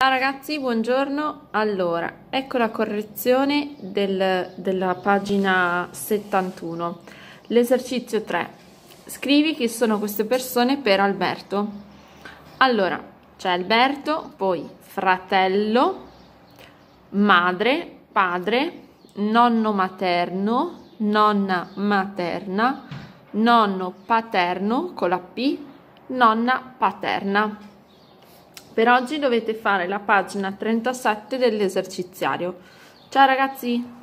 Ciao ragazzi, buongiorno. Allora, ecco la correzione del, della pagina 71. L'esercizio 3. Scrivi chi sono queste persone per Alberto. Allora, c'è Alberto, poi fratello, madre, padre, nonno materno, nonna materna, nonno paterno con la P, nonna paterna. Per oggi dovete fare la pagina 37 dell'esercizio. Ciao ragazzi!